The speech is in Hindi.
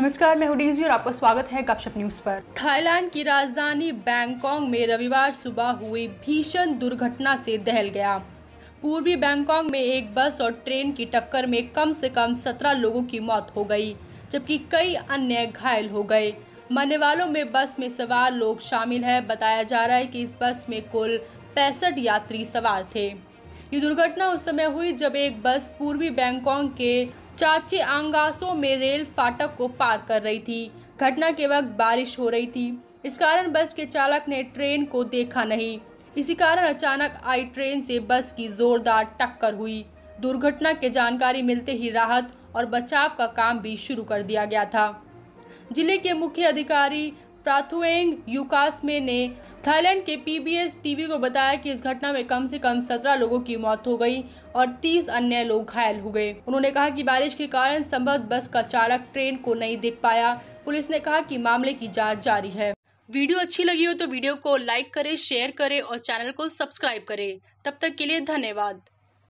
नमस्कार मैं हुडीजी और आपका स्वागत है गपशप न्यूज पर थाईलैंड की राजधानी बैंकॉक में रविवार सुबह हुई भीषण दुर्घटना से दहल गया पूर्वी बैंकॉक में एक बस और ट्रेन की टक्कर में कम से कम सत्रह लोगों की मौत हो गई जबकि कई अन्य घायल हो गए मरने वालों में बस में सवार लोग शामिल है बताया जा रहा है कि इस बस में कुल पैंसठ यात्री सवार थे ये दुर्घटना उस समय हुई जब एक बस पूर्वी बैंकॉक के चाची आंगासों में रेल फाटक को पार कर रही थी घटना के वक्त बारिश हो रही थी इस कारण बस के चालक ने ट्रेन को देखा नहीं इसी कारण अचानक आई ट्रेन से बस की जोरदार टक्कर हुई दुर्घटना के जानकारी मिलते ही राहत और बचाव का काम भी शुरू कर दिया गया था जिले के मुख्य अधिकारी प्राथुएंग यूकासमे ने थाईलैंड के पीबीएस टीवी को बताया कि इस घटना में कम से कम सत्रह लोगों की मौत हो गई और तीस अन्य लोग घायल हो गए उन्होंने कहा कि बारिश के कारण संभव बस का चालक ट्रेन को नहीं देख पाया पुलिस ने कहा कि मामले की जाँच जारी है वीडियो अच्छी लगी हो तो वीडियो को लाइक करे शेयर करे और चैनल को सब्सक्राइब करे तब तक के लिए धन्यवाद